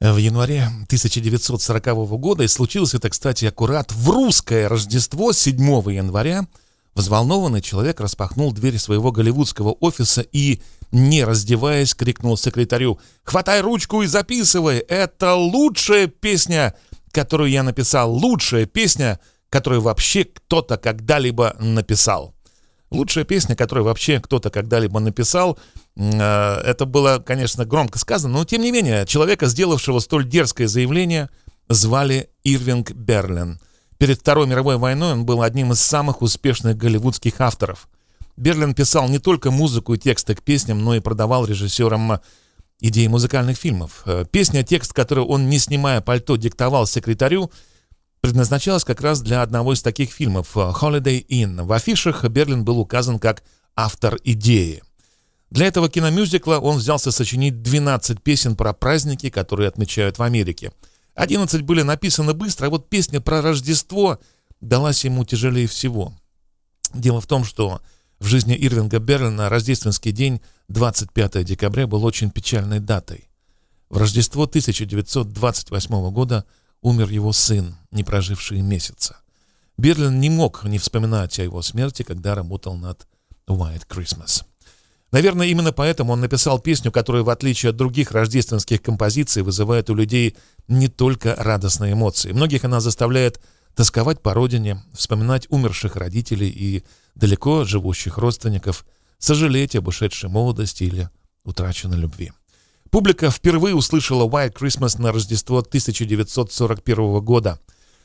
В январе 1940 года, и случилось это, кстати, аккурат в русское Рождество 7 января, взволнованный человек распахнул дверь своего голливудского офиса и, не раздеваясь, крикнул секретарю «Хватай ручку и записывай! Это лучшая песня, которую я написал! Лучшая песня, которую вообще кто-то когда-либо написал!» Лучшая песня, которую вообще кто-то когда-либо написал, э, это было, конечно, громко сказано, но тем не менее, человека, сделавшего столь дерзкое заявление, звали Ирвинг Берлин. Перед Второй мировой войной он был одним из самых успешных голливудских авторов. Берлин писал не только музыку и тексты к песням, но и продавал режиссерам э, идеи музыкальных фильмов. Э, песня, текст, который он, не снимая пальто, диктовал секретарю – предназначалась как раз для одного из таких фильмов э, «Holiday Inn». В афишах Берлин был указан как автор идеи. Для этого киномюзикла он взялся сочинить 12 песен про праздники, которые отмечают в Америке. 11 были написаны быстро, а вот песня про Рождество далась ему тяжелее всего. Дело в том, что в жизни Ирвинга Берлина рождественский день 25 декабря был очень печальной датой. В Рождество 1928 года – умер его сын, не проживший месяца. Берлин не мог не вспоминать о его смерти, когда работал над «White Christmas». Наверное, именно поэтому он написал песню, которая, в отличие от других рождественских композиций, вызывает у людей не только радостные эмоции. Многих она заставляет тосковать по родине, вспоминать умерших родителей и далеко живущих родственников, сожалеть об ушедшей молодости или утраченной любви. Публика впервые услышала «White Christmas» на Рождество 1941 года.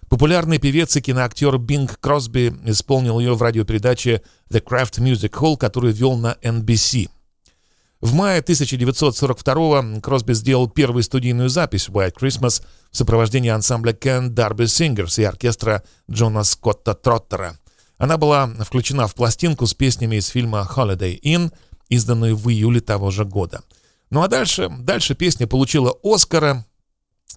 Популярный певец и киноактер Бинг Кросби исполнил ее в радиопередаче «The Craft Music Hall», которую вел на NBC. В мае 1942 Кросби сделал первую студийную запись «White Christmas» в сопровождении ансамбля Ken Darby Singers и оркестра Джона Скотта Троттера. Она была включена в пластинку с песнями из фильма «Holiday Inn», изданную в июле того же года – ну а дальше, дальше песня получила Оскара,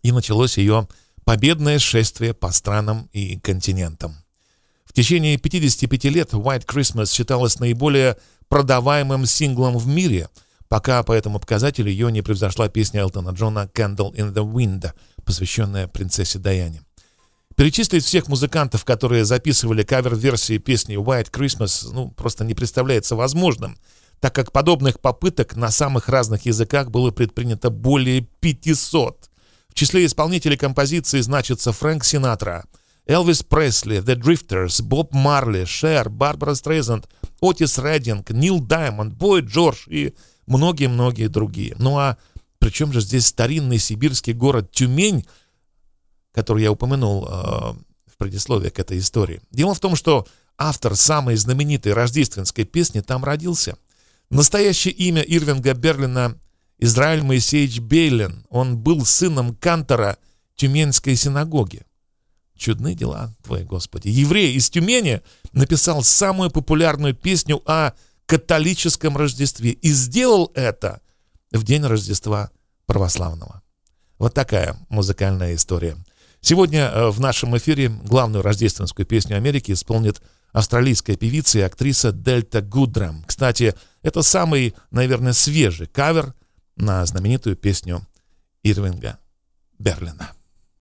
и началось ее победное шествие по странам и континентам. В течение 55 лет «White Christmas» считалась наиболее продаваемым синглом в мире, пока по этому показателю ее не превзошла песня Элтона Джона «Candle in the Wind», посвященная принцессе Даяне. Перечислить всех музыкантов, которые записывали кавер-версии песни «White Christmas», ну, просто не представляется возможным – так как подобных попыток на самых разных языках было предпринято более 500. В числе исполнителей композиции значится Фрэнк Синатра, Элвис Пресли, The Drifters, Боб Марли, Шер, Барбара Стрейзанд, Отис Рединг, Нил Даймонд, Бой Джордж и многие-многие другие. Ну а причем же здесь старинный сибирский город Тюмень, который я упомянул э, в предисловии к этой истории. Дело в том, что автор самой знаменитой рождественской песни там родился – Настоящее имя Ирвинга Берлина – Израиль Моисеевич Бейлин. Он был сыном кантора Тюменской синагоги. Чудные дела твои, Господи. Еврей из Тюмени написал самую популярную песню о католическом Рождестве и сделал это в день Рождества православного. Вот такая музыкальная история. Сегодня э, в нашем эфире главную рождественскую песню Америки исполнит австралийская певица и актриса Дельта Гудрам. Кстати, это самый, наверное, свежий кавер на знаменитую песню Ирвинга Берлина.